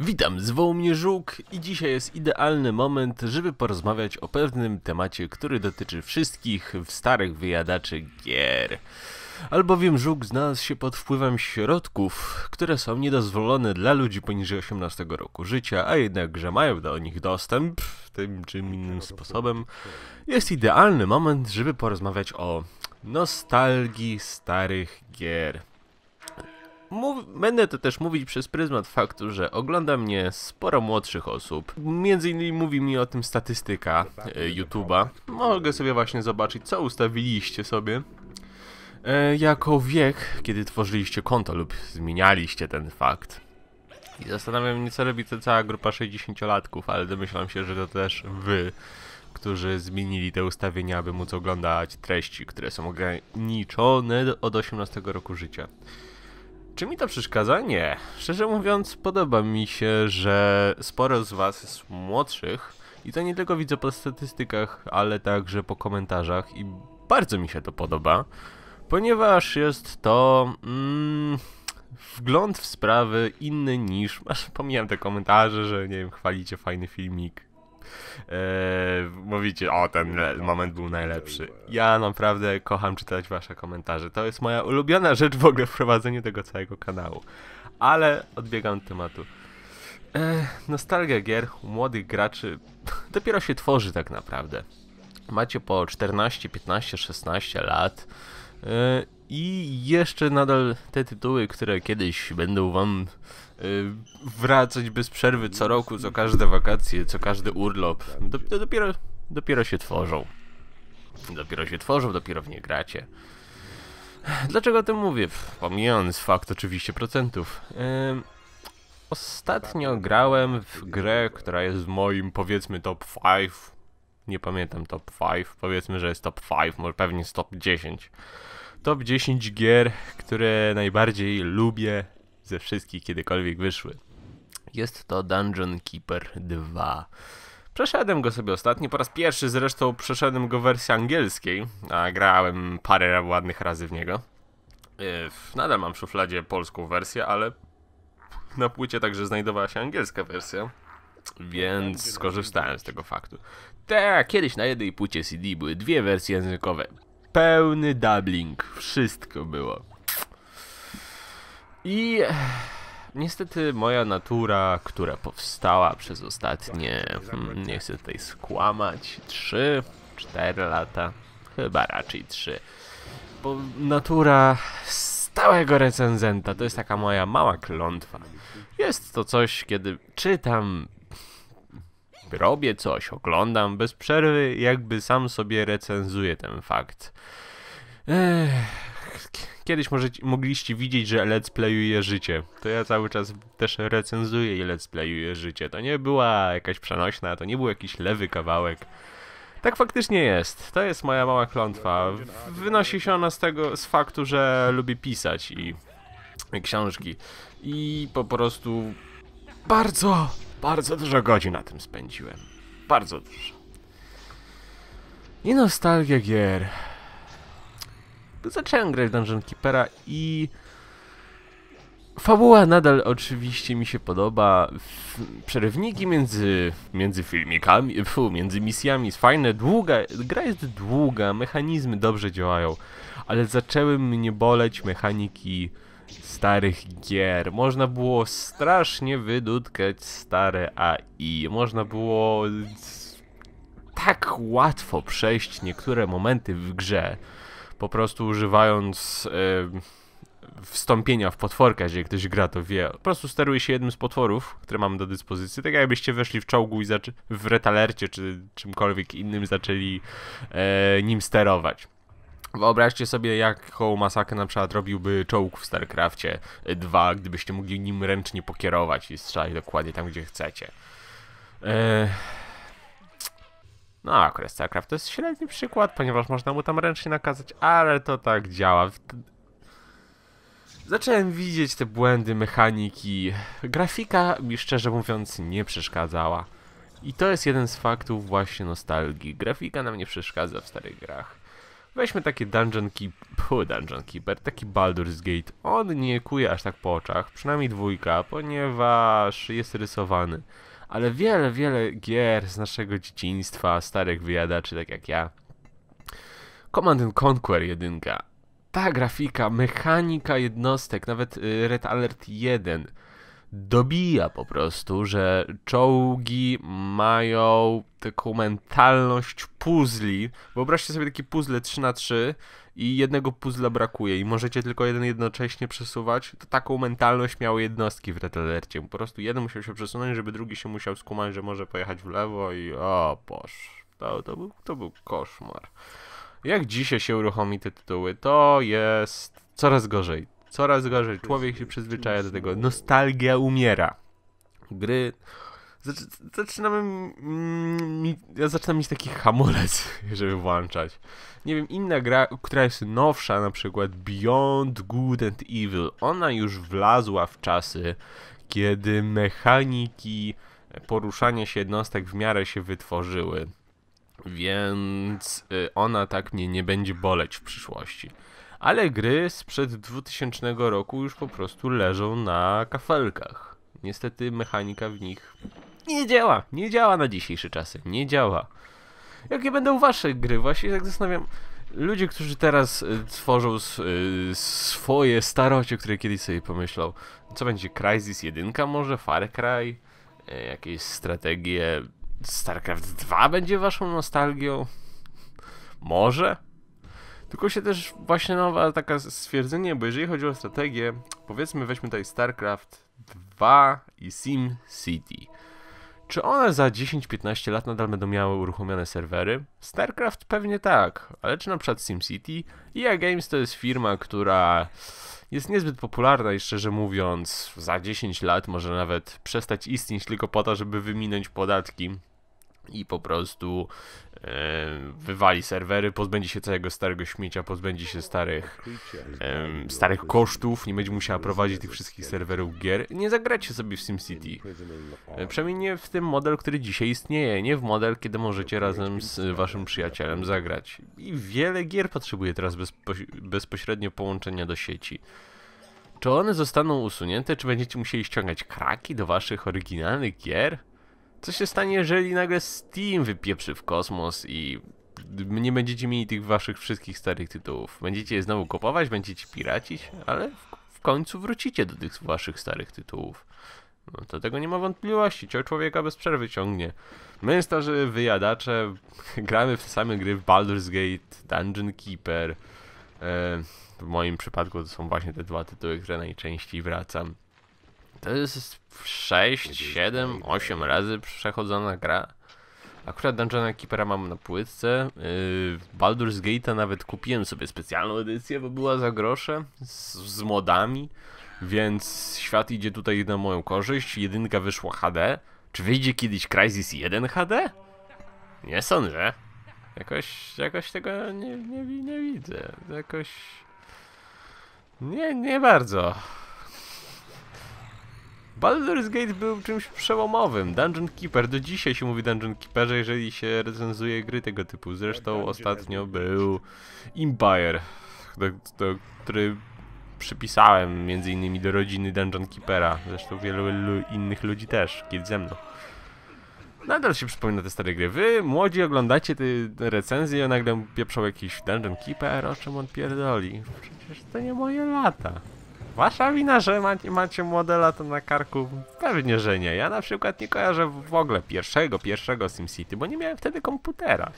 Witam, zwoł mnie Żuk i dzisiaj jest idealny moment, żeby porozmawiać o pewnym temacie, który dotyczy wszystkich starych wyjadaczy gier. Albowiem Żuk znalazł się pod wpływem środków, które są niedozwolone dla ludzi poniżej 18 roku życia, a jednakże mają do nich dostęp tym czy innym sposobem. Jest idealny moment, żeby porozmawiać o nostalgii starych gier. Mów, będę to też mówić przez pryzmat faktu, że ogląda mnie sporo młodszych osób. Między innymi mówi mi o tym statystyka e, YouTube'a. Mogę sobie właśnie zobaczyć, co ustawiliście sobie e, jako wiek, kiedy tworzyliście konto lub zmienialiście ten fakt. I zastanawiam się, co robi ta cała grupa 60-latków, ale domyślam się, że to też wy, którzy zmienili te ustawienia, aby móc oglądać treści, które są ograniczone od 18 roku życia czy mi to przeszkadza? Nie. Szczerze mówiąc, podoba mi się, że sporo z Was jest młodszych i to nie tylko widzę po statystykach, ale także po komentarzach i bardzo mi się to podoba, ponieważ jest to mm, wgląd w sprawy inny niż, aż pomijam te komentarze, że nie wiem, chwalicie fajny filmik, Eee, mówicie, o ten moment był najlepszy. Ja naprawdę kocham czytać wasze komentarze. To jest moja ulubiona rzecz w ogóle w prowadzeniu tego całego kanału. Ale odbiegam od tematu. Eee, nostalgia gier u młodych graczy dopiero się tworzy tak naprawdę. Macie po 14, 15, 16 lat eee, i jeszcze nadal te tytuły, które kiedyś będą wam y, wracać bez przerwy co roku, co każde wakacje, co każdy urlop. Do, dopiero, dopiero się tworzą. Dopiero się tworzą, dopiero w nie gracie. Dlaczego o tym mówię? Pomijając fakt oczywiście procentów. Y, ostatnio grałem w grę, która jest w moim powiedzmy top 5. Nie pamiętam top 5, powiedzmy, że jest top 5, może pewnie jest top 10. Top 10 gier, które najbardziej lubię ze wszystkich kiedykolwiek wyszły. Jest to Dungeon Keeper 2. Przeszedłem go sobie ostatnio, po raz pierwszy zresztą przeszedłem go w wersji angielskiej, a grałem parę ładnych razy w niego. E, nadal mam w szufladzie polską wersję, ale na płycie także znajdowała się angielska wersja, więc skorzystałem z tego faktu. Tak, kiedyś na jednej płycie CD były dwie wersje językowe. Pełny dubbing, Wszystko było. I eh, niestety moja natura, która powstała przez ostatnie, hmm, nie chcę tutaj skłamać, 3, 4 lata, chyba raczej 3. Bo natura stałego recenzenta to jest taka moja mała klątwa. Jest to coś, kiedy czytam robię coś, oglądam bez przerwy, jakby sam sobie recenzuję ten fakt. Ech, kiedyś może, mogliście widzieć, że let's playuję życie. To ja cały czas też recenzuję i let's playuję życie. To nie była jakaś przenośna, to nie był jakiś lewy kawałek. Tak faktycznie jest. To jest moja mała klątwa. Wynosi się ona z tego, z faktu, że lubię pisać i książki. I po prostu bardzo bardzo dużo godzin na tym spędziłem. Bardzo dużo. I nostalgia gier. Zacząłem grać w Dungeon Keepera i... Fabuła nadal oczywiście mi się podoba. Przerywniki między, między filmikami, fu, między misjami jest fajne, długa, gra jest długa, mechanizmy dobrze działają, ale zaczęły mnie boleć mechaniki starych gier. Można było strasznie wydutkać stare AI. Można było tak łatwo przejść niektóre momenty w grze, po prostu używając yy, wstąpienia w potworka, jeżeli ktoś gra, to wie. Po prostu steruje się jednym z potworów, które mam do dyspozycji, tak jakbyście weszli w czołgu i w retalercie, czy czymkolwiek innym zaczęli e, nim sterować. Wyobraźcie sobie, jaką masakrę na przykład robiłby czołg w StarCraftie 2, gdybyście mogli nim ręcznie pokierować i strzelać dokładnie tam, gdzie chcecie. Eee... No, akurat StarCraft to jest średni przykład, ponieważ można mu tam ręcznie nakazać, ale to tak działa. Zacząłem widzieć te błędy mechaniki. Grafika mi szczerze mówiąc nie przeszkadzała. I to jest jeden z faktów właśnie nostalgii. Grafika nam nie przeszkadza w starych grach. Weźmy takie Dungeon Keeper, Dungeon Keeper, taki Baldur's Gate. On nie kuje aż tak po oczach, przynajmniej dwójka, ponieważ jest rysowany. Ale wiele, wiele gier z naszego dzieciństwa, starych wyjadaczy, tak jak ja. Command Conquer 1. Ta grafika, mechanika jednostek, nawet y, Red Alert 1 dobija po prostu, że czołgi mają taką mentalność puzli. Wyobraźcie sobie takie puzzle 3 na 3 i jednego puzzla brakuje i możecie tylko jeden jednocześnie przesuwać. To taką mentalność miały jednostki w Red Alercie. Po prostu jeden musiał się przesunąć, żeby drugi się musiał skumać, że może pojechać w lewo i o, posz. To, to, był, to był koszmar. Jak dzisiaj się uruchomi te tytuły, to jest coraz gorzej Coraz gorzej. Człowiek się przyzwyczaja do tego. Nostalgia umiera. Gry... Zaczynamy... ja zaczynam mieć taki hamulec, żeby włączać. Nie wiem, inna gra, która jest nowsza, na przykład Beyond Good and Evil. Ona już wlazła w czasy, kiedy mechaniki poruszania się jednostek w miarę się wytworzyły. Więc y, ona tak mnie nie będzie boleć w przyszłości ale gry sprzed 2000 roku już po prostu leżą na kafelkach. Niestety mechanika w nich nie działa. Nie działa na dzisiejsze czasy. Nie działa. Jakie będą wasze gry? Właśnie tak zastanawiam. Ludzie, którzy teraz y, tworzą y, swoje starocie, które kiedyś sobie pomyślą, co będzie Crysis 1 może, Far Cry, y, jakieś strategie, StarCraft 2 będzie waszą nostalgią? Może? Tylko się też właśnie nowa taka stwierdzenie, bo jeżeli chodzi o strategię, powiedzmy weźmy tutaj StarCraft 2 i Sim City. Czy one za 10-15 lat nadal będą miały uruchomione serwery? StarCraft pewnie tak, ale czy na przykład SimCity? EA Games to jest firma, która jest niezbyt popularna i szczerze mówiąc za 10 lat może nawet przestać istnieć tylko po to, żeby wyminąć podatki i po prostu e, wywali serwery, pozbędzie się całego starego śmiecia, pozbędzie się starych, e, starych kosztów, nie będzie musiała prowadzić tych wszystkich serwerów gier. Nie zagracie sobie w SimCity. E, przynajmniej nie w tym model, który dzisiaj istnieje, nie w model, kiedy możecie razem z waszym przyjacielem zagrać. I wiele gier potrzebuje teraz bezpo, bezpośrednio połączenia do sieci. Czy one zostaną usunięte, czy będziecie musieli ściągać kraki do waszych oryginalnych gier? co się stanie, jeżeli nagle Steam wypieprzy w kosmos i nie będziecie mieli tych waszych wszystkich starych tytułów. Będziecie je znowu kupować, będziecie piracić, ale w, końcu wrócicie do tych waszych starych tytułów. No to tego nie ma wątpliwości, cię człowieka bez przerwy ciągnie. My starzy wyjadacze gramy w same gry w Baldur's Gate, Dungeon Keeper. E, w moim przypadku to są właśnie te dwa tytuły, które najczęściej wracam. To jest 6, 7, 8 razy przechodzona gra. Akurat Dungeon Keepera mam na płytce. Yy, Baldur's Gate'a nawet kupiłem sobie specjalną edycję, bo była za grosze z, z modami, więc świat idzie tutaj na moją korzyść. Jedynka wyszła HD. Czy wyjdzie kiedyś Crysis 1 HD? Nie sądzę. Jakoś, jakoś tego nie, nie, nie widzę. Jakoś... Nie, nie bardzo. Baldur's Gate był czymś przełomowym. Dungeon Keeper, do dzisiaj się mówi Dungeon Keeperze, jeżeli się recenzuje gry tego typu. Zresztą tak, tak, ostatnio był Empire, do, do, który przypisałem między innymi do rodziny Dungeon Keepera. Zresztą wielu innych ludzi też, kiedyś ze mną. Nadal się przypomina te stare gry. Wy, młodzi, oglądacie te recenzje, a nagle pieprzał jakiś Dungeon Keeper, o czym on pierdoli. Przecież to nie moje lata. Wasza wina, że macie, macie to na karku? Pewnie, że nie. Ja na przykład nie kojarzę w ogóle pierwszego, pierwszego SimCity, bo nie miałem wtedy komputera.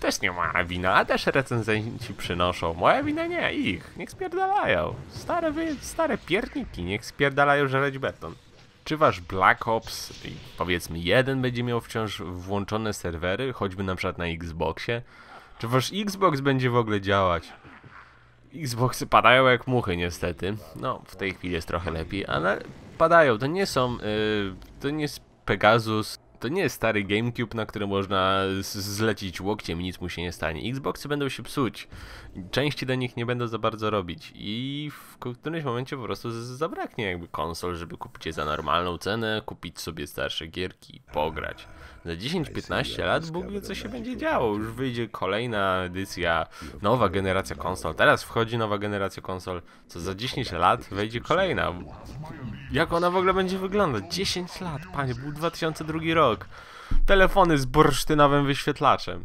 To jest nie moja wina, a też recenzenci przynoszą. Moja wina nie, ich. Niech spierdalają. Stare, wy, stare pierniki, niech spierdalają żreć beton. Czy wasz Black Ops, powiedzmy jeden, będzie miał wciąż włączone serwery, choćby na przykład na Xboxie? Czy wasz Xbox będzie w ogóle działać? Xboxy padają jak muchy niestety. No, w tej chwili jest trochę lepiej, ale padają. To nie są... Yy, to nie jest Pegasus, to nie jest stary GameCube, na który można zlecić łokciem i nic mu się nie stanie. Xboxy będą się psuć. Części do nich nie będą za bardzo robić. I w którymś momencie po prostu zabraknie jakby konsol, żeby kupić je za normalną cenę, kupić sobie starsze gierki i pograć za 10-15 lat Bóg wie, co się będzie działo. Już wyjdzie kolejna edycja, nowa generacja konsol. Teraz wchodzi nowa generacja konsol, co za 10 lat wejdzie kolejna. Jak ona w ogóle będzie wyglądać? 10 lat, panie, był 2002 rok. Telefony z bursztynowym wyświetlaczem.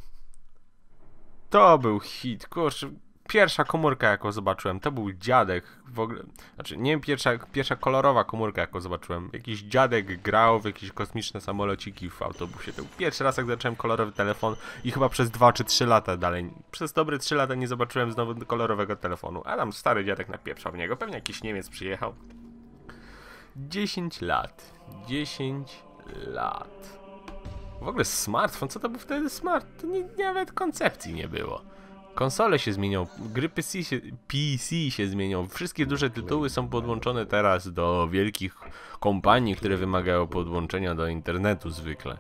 To był hit, kurczę pierwsza komórka, jaką zobaczyłem, to był dziadek. W ogóle, znaczy, nie wiem, pierwsza, pierwsza kolorowa komórka, jaką zobaczyłem. Jakiś dziadek grał w jakieś kosmiczne samolociki w autobusie. To był pierwszy raz, jak zacząłem kolorowy telefon i chyba przez dwa czy trzy lata dalej. Przez dobre trzy lata nie zobaczyłem znowu kolorowego telefonu. A tam stary dziadek napieprzał w niego. Pewnie jakiś Niemiec przyjechał. 10 lat. 10 lat. W ogóle smartfon, co to był wtedy smart? To nie, nawet koncepcji nie było. Konsole się zmienią, gry PC się, PC się zmienią, wszystkie duże tytuły są podłączone teraz do wielkich kompanii, które wymagają podłączenia do internetu zwykle.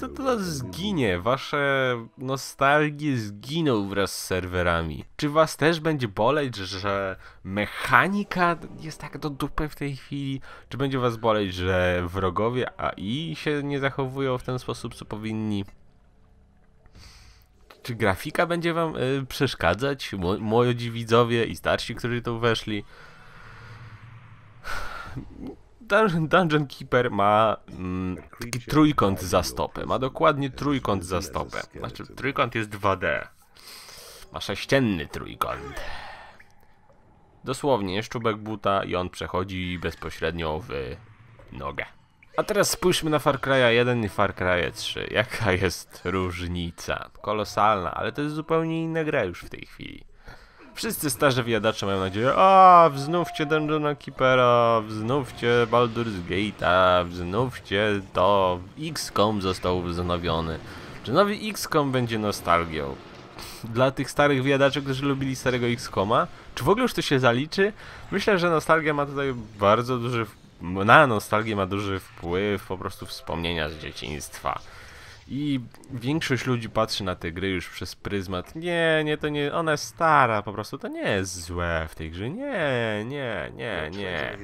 To to zginie, wasze nostalgie zginą wraz z serwerami. Czy was też będzie boleć, że mechanika jest tak do dupy w tej chwili? Czy będzie was boleć, że wrogowie AI się nie zachowują w ten sposób, co powinni? czy grafika będzie wam y, przeszkadzać? Młodzi widzowie i starsi, którzy tu weszli. Dungeon, Dungeon Keeper ma mm, taki trójkąt za stopę. Ma dokładnie trójkąt za stopę. Znaczy, trójkąt jest 2D. Ma sześcienny trójkąt. Dosłownie, czubek buta i on przechodzi bezpośrednio w nogę. A teraz spójrzmy na Far Cry'a 1 i Far Cry'a 3. Jaka jest różnica? Kolosalna, ale to jest zupełnie inna gra już w tej chwili. Wszyscy starzy wyjadacze mają nadzieję, a wznówcie Dungeona Keepera, wznówcie Baldur's Gate'a, wznówcie to, XCOM został wznowiony. Czy nowy XCOM będzie nostalgią? Dla tych starych wyjadaczy, którzy lubili starego XCOM'a? Czy w ogóle już to się zaliczy? Myślę, że nostalgia ma tutaj bardzo duży na nostalgię ma duży wpływ po prostu wspomnienia z dzieciństwa. I większość ludzi patrzy na te gry już przez pryzmat. Nie, nie, to nie, ona jest stara, po prostu to nie jest złe w tej grze. Nie, nie, nie, nie.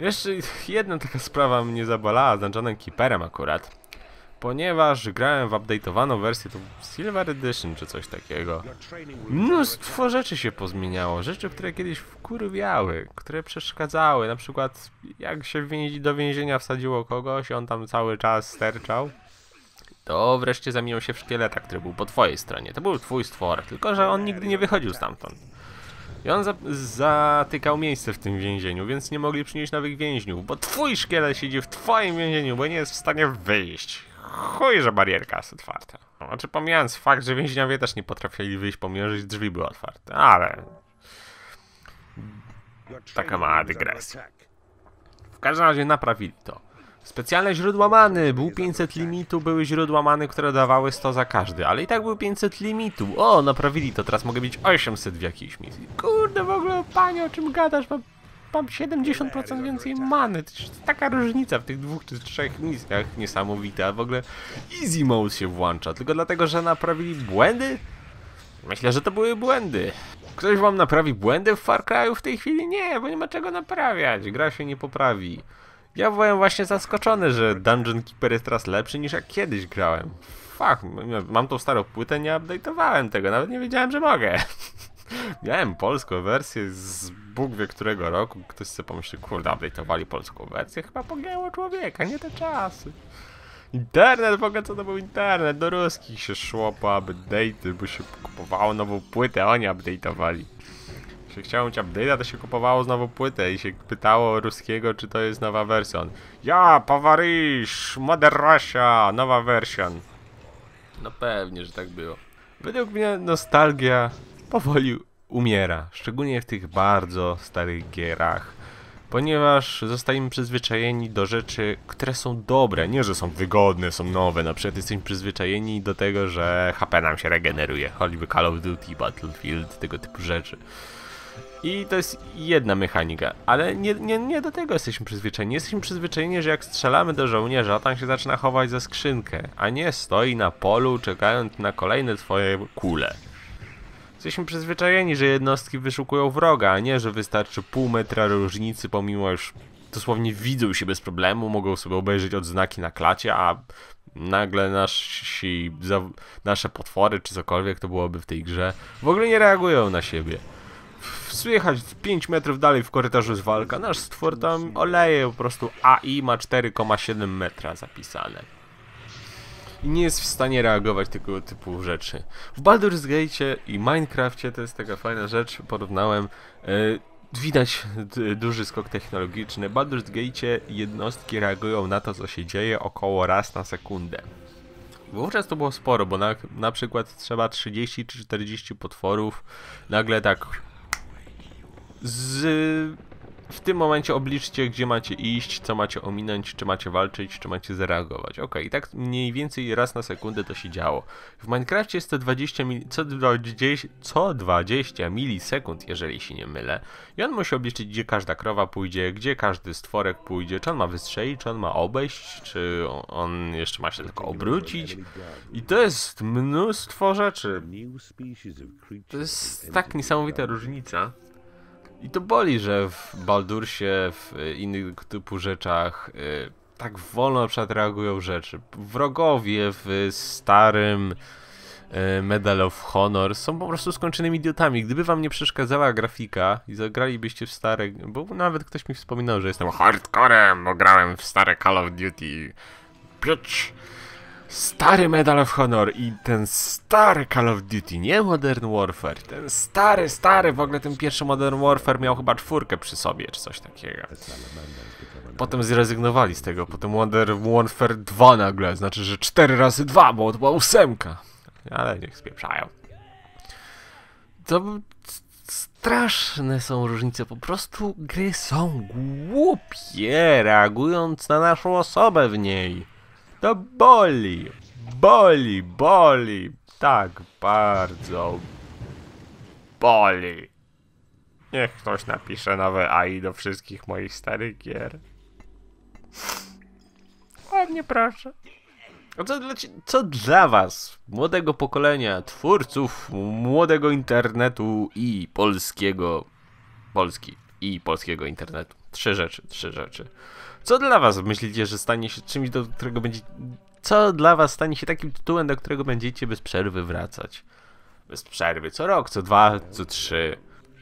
Jeszcze jedna taka sprawa mnie zabalała z Dungeonem Keeperem akurat ponieważ grałem w update'owaną wersję, to Silver Edition czy coś takiego. Mnóstwo rzeczy się pozmieniało, rzeczy, które kiedyś wkurwiały, które przeszkadzały, na przykład jak się do więzienia wsadziło kogoś, on tam cały czas sterczał, to wreszcie zamienił się w szkieleta, który był po twojej stronie. To był twój stwor, tylko że on nigdy nie wychodził stamtąd. I on za zatykał miejsce w tym więzieniu, więc nie mogli przynieść nowych więźniów, bo twój szkielet siedzi w twoim więzieniu, bo nie jest w stanie wyjść chuj, że barierka jest otwarta. No, znaczy pomijając fakt, że więźniowie też nie potrafili wyjść, pomimo, że drzwi były otwarte, ale... Taka mała dygresja. W każdym razie naprawili to. Specjalne źródła many. Był 500 limitu, były źródła many, które dawały 100 za każdy, ale i tak był 500 limitu. O, naprawili to, teraz mogę mieć 800 w jakiejś misji. Kurde, w ogóle, panie, o czym gadasz? Mam no, mam 70% więcej tak. many. To jest taka różnica w tych dwóch czy trzech misjach niesamowita. W ogóle easy mode się włącza, tylko dlatego, że naprawili błędy? Myślę, że to były błędy. Ktoś wam naprawi błędy w Far Cry'u w tej chwili? Nie, bo nie ma czego naprawiać. Gra się nie poprawi. Ja byłem właśnie zaskoczony, że Dungeon Keeper jest teraz lepszy niż jak kiedyś grałem. Fach, mam tą starą płytę, nie update'owałem tego, nawet nie wiedziałem, że mogę. Miałem polską wersję z Bóg wie którego roku ktoś sobie pomyśli, kurde, update'owali polską wersję, chyba pogięło człowieka, nie te czasy. Internet, w ogóle co to był internet? Do ruskich się szło po update, bo się kupowało nową płytę, oni update'owali. Jeśli chciało mieć update'a, to się kupowało znowu płytę i się pytało ruskiego, czy to jest nowa wersja. Ja, Pawarysz, Mother Russia, nowa wersja. No pewnie, że tak było. Według mnie nostalgia powoli umiera, szczególnie w tych bardzo starych gierach, ponieważ zostajemy przyzwyczajeni do rzeczy, które są dobre, nie że są wygodne, są nowe, na przykład jesteśmy przyzwyczajeni do tego, że HP nam się regeneruje, choćby Call of Duty, Battlefield, tego typu rzeczy. I to jest jedna mechanika, ale nie, nie, nie do tego jesteśmy przyzwyczajeni. Jesteśmy przyzwyczajeni, że jak strzelamy do żołnierza, tam się zaczyna chować za skrzynkę, a nie stoi na polu czekając na kolejne twoje kule. Jesteśmy przyzwyczajeni, że jednostki wyszukują wroga, a nie, że wystarczy pół metra różnicy, pomimo już dosłownie widzą się bez problemu, mogą sobie obejrzeć odznaki na klacie, a nagle nasi, nasze potwory czy cokolwiek to byłoby w tej grze, w ogóle nie reagują na siebie. Słychać 5 metrów dalej w korytarzu jest walka, nasz stwór tam oleje po prostu AI ma 4,7 metra zapisane i nie jest w stanie reagować tego typu rzeczy. W Baldur's Gate i Minecraftie to jest taka fajna rzecz, porównałem. Yy, widać duży skok technologiczny. W Baldur's Gate jednostki reagują na to, co się dzieje około raz na sekundę. Wówczas to było sporo, bo na, na przykład trzeba 30 czy 40 potworów nagle tak z w tym momencie obliczcie, gdzie macie iść, co macie ominąć, czy macie walczyć, czy macie zareagować. Ok, i tak mniej więcej raz na sekundę to się działo. W Minecraftie jest to 20 co, 20, co 20 milisekund, jeżeli się nie mylę. I on musi obliczyć, gdzie każda krowa pójdzie, gdzie każdy stworek pójdzie, czy on ma wystrzelić, czy on ma obejść, czy on jeszcze ma się tylko obrócić. I to jest mnóstwo rzeczy. To jest tak niesamowita różnica. I to boli, że w Baldursie, w innych typu rzeczach y, tak wolno reagują rzeczy. Wrogowie w starym y, Medal of Honor są po prostu skończonymi idiotami. Gdyby wam nie przeszkadzała grafika i zagralibyście w stare, bo nawet ktoś mi wspominał, że jestem hardcorem, bo grałem w stare Call of Duty. Pitch! stary Medal of Honor i ten stary Call of Duty, nie Modern Warfare, ten stary, stary, w ogóle ten pierwszy Modern Warfare miał chyba czwórkę przy sobie, czy coś takiego. Potem zrezygnowali z tego, potem Modern Warfare 2 nagle, znaczy, że 4 razy 2, bo to była ósemka. Ale niech spieprzają. To straszne są różnice, po prostu gry są głupie, reagując na naszą osobę w niej. To boli. Boli, boli. Tak bardzo. Boli. Niech ktoś napisze nowe AI do wszystkich moich starych gier. Ładnie proszę. Co dla, co dla was, młodego pokolenia, twórców młodego internetu i polskiego Polski? i polskiego internetu. Trzy rzeczy, trzy rzeczy. Co dla was myślicie, że stanie się czymś, do którego będzie... Co dla was stanie się takim tytułem, do którego będziecie bez przerwy wracać? Bez przerwy, co rok, co dwa, co trzy.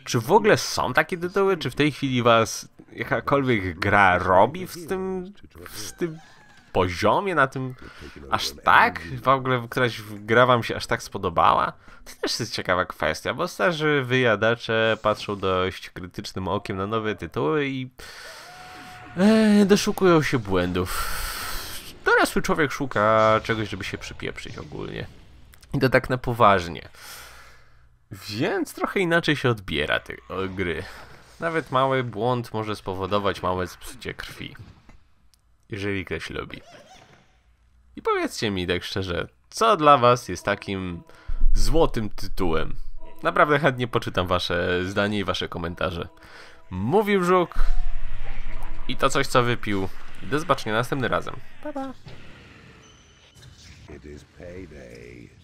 Czy w ogóle są takie tytuły? Czy w tej chwili was jakakolwiek gra robi w tym, w tym poziomie na tym aż tak? W ogóle któraś gra wam się aż tak spodobała? To też jest ciekawa kwestia, bo starzy wyjadacze patrzą dość krytycznym okiem na nowe tytuły i e, doszukują się błędów. Dorosły człowiek szuka czegoś, żeby się przypieprzyć ogólnie. I to tak na poważnie. Więc trochę inaczej się odbiera te gry. Nawet mały błąd może spowodować małe zepsucie krwi jeżeli ktoś lubi. I powiedzcie mi tak szczerze, co dla was jest takim złotym tytułem? Naprawdę chętnie poczytam wasze zdanie i wasze komentarze. Mówił Żuk i to coś co wypił. Do zobaczenia następnym razem. Pa, pa. It is payday.